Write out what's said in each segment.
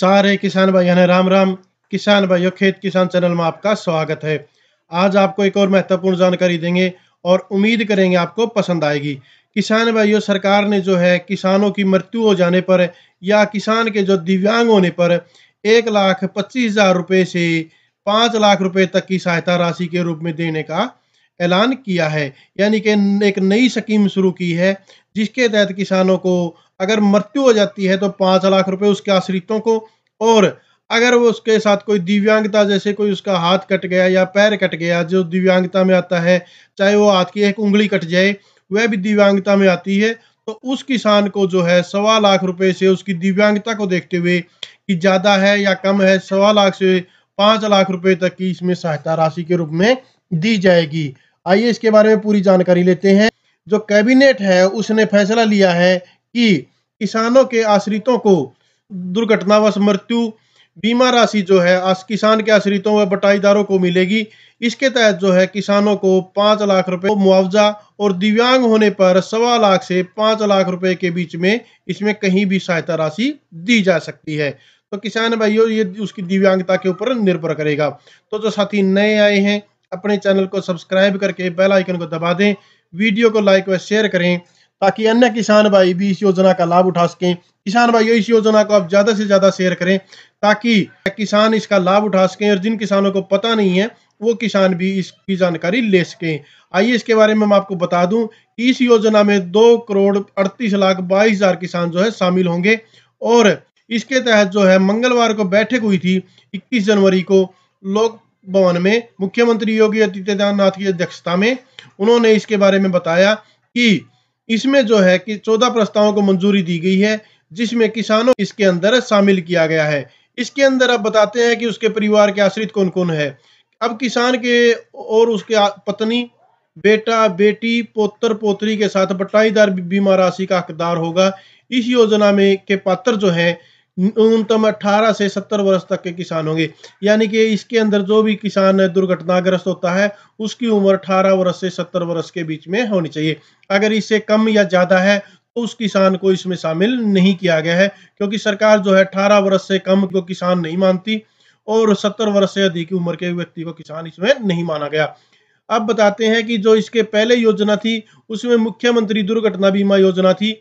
सारे किसान भाई ने राम राम किसान भाइयों खेत किसान चैनल में आपका स्वागत है आज आपको एक और महत्वपूर्ण जानकारी देंगे और उम्मीद करेंगे आपको पसंद आएगी किसान भाइयों सरकार ने जो है किसानों की मृत्यु हो जाने पर या किसान के जो दिव्यांग होने पर एक लाख पच्चीस हजार रुपये से पाँच लाख रुपए तक की सहायता राशि के रूप में देने का ऐलान किया है यानी कि एक नई स्कीम शुरू की है जिसके तहत किसानों को अगर मृत्यु हो जाती है तो पाँच लाख रुपए उसके आश्रितों को और अगर वो उसके साथ कोई दिव्यांगता जैसे कोई उसका हाथ कट गया या पैर कट गया जो दिव्यांगता में आता है चाहे वो हाथ की एक उंगली कट जाए वह भी दिव्यांगता में आती है तो उस किसान को जो है सवा लाख रुपए से उसकी दिव्यांगता को देखते हुए कि ज़्यादा है या कम है सवा लाख से पाँच लाख रुपए तक की इसमें सहायता राशि के रूप में दी जाएगी आइए इसके बारे में पूरी जानकारी लेते हैं जो कैबिनेट है उसने फैसला लिया है कि किसानों के आश्रितों को दुर्घटनावश मृत्यु बीमा राशि जो है किसान के आश्रितों व बटाईदारों को मिलेगी इसके तहत जो है किसानों को पांच लाख रुपए मुआवजा और दिव्यांग होने पर सवा लाख से पांच लाख रुपए के बीच में इसमें कहीं भी सहायता राशि दी जा सकती है तो किसान भाइयों ये उसकी दिव्यांगता के ऊपर निर्भर करेगा तो जो साथी नए आए हैं अपने चैनल को सब्सक्राइब करके बेल आइकन को दबा दें वीडियो को लाइक व शेयर करें ताकि अन्य किसान भाई भी इस योजना का लाभ उठा सकें किसान भाई इस योजना को आप ज़्यादा से ज़्यादा शेयर करें ताकि किसान इसका लाभ उठा सकें और जिन किसानों को पता नहीं है वो किसान भी इसकी जानकारी ले सकें आइए इसके बारे में मैं आपको बता दूं इस योजना में दो करोड़ अड़तीस लाख बाईस हजार किसान जो है शामिल होंगे और इसके तहत जो है मंगलवार को बैठक हुई थी 21 जनवरी को लोक भवन में मुख्यमंत्री योगी आदित्यनाथ की अध्यक्षता में उन्होंने इसके बारे में बताया कि इसमें जो है कि चौदह प्रस्तावों को मंजूरी दी गई है जिसमें किसानों इसके अंदर शामिल किया गया है इसके अंदर अब बताते हैं कि उसके परिवार के आश्रित कौन कौन है अब किसान के और उसके पत्नी बेटा बेटी पोतर पोतरी के साथ बटाईदार बीमा राशि का हकदार होगा इस योजना में के पात्र जो हैं न्यूनतम 18 से 70 वर्ष तक के किसान होंगे यानी कि इसके अंदर जो भी किसान दुर्घटनाग्रस्त होता है उसकी उम्र 18 वर्ष से 70 वर्ष के बीच में होनी चाहिए अगर इससे कम या ज़्यादा है तो उस किसान को इसमें शामिल नहीं किया गया है क्योंकि सरकार जो है अठारह वर्ष से कम को किसान नहीं मानती और सत्तर वर्ष से अधिक उम्र के व्यक्ति को किसान इसमें नहीं माना गया अब बताते हैं कि जो इसके पहले योजना थी उसमें मुख्यमंत्री दुर्घटना बीमा योजना थी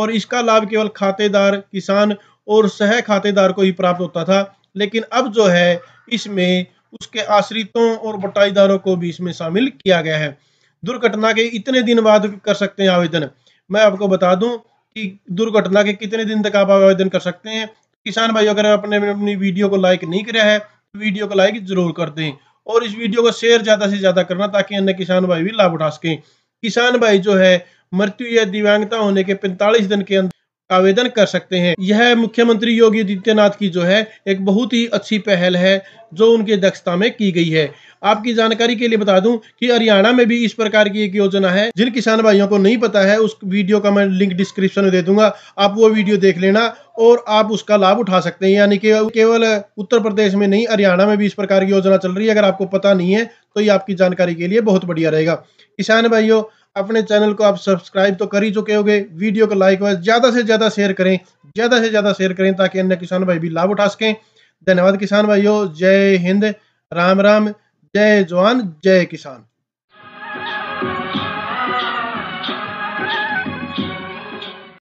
और इसका लाभ केवल खातेदार किसान और सह खातेदार को ही प्राप्त होता था लेकिन अब जो है इसमें उसके आश्रितों और बटाईदारों को भी इसमें शामिल किया गया है दुर्घटना के इतने दिन बाद कर सकते हैं आवेदन मैं आपको बता दूं कि दुर्घटना के कितने दिन तक आप आवेदन कर सकते हैं किसान भाई अगर अपने अपनी वीडियो को लाइक नहीं किया है तो वीडियो को लाइक जरूर कर दें और इस वीडियो को शेयर ज़्यादा से ज़्यादा करना ताकि अन्य किसान भाई भी लाभ उठा सकें किसान भाई जो है मृत्यु या दिव्यांगता होने के पैंतालीस दिन के अंदर आवेदन कर सकते हैं यह मुख्यमंत्री योगी आदित्यनाथ की जो है एक बहुत ही अच्छी पहल है जो उनके दक्षता में की गई है आपकी जानकारी के लिए बता दूं कि हरियाणा में भी इस प्रकार की एक योजना है जिन किसान भाइयों को नहीं पता है उस वीडियो का मैं लिंक डिस्क्रिप्शन में दे दूंगा आप वो वीडियो देख लेना और आप उसका लाभ उठा सकते हैं यानी कि केवल उत्तर प्रदेश में नहीं हरियाणा में भी इस प्रकार की योजना चल रही है अगर आपको पता नहीं है तो ये आपकी जानकारी के लिए बहुत बढ़िया रहेगा किसान भाइयों अपने चैनल को आप सब्सक्राइब तो कर ही चुके होंगे वीडियो को लाइक व ज़्यादा से ज़्यादा शेयर करें ज़्यादा से ज़्यादा शेयर करें ताकि अन्य किसान भाई भी लाभ उठा सकें धन्यवाद किसान भाइयों जय हिंद राम राम जय जवान जय किसान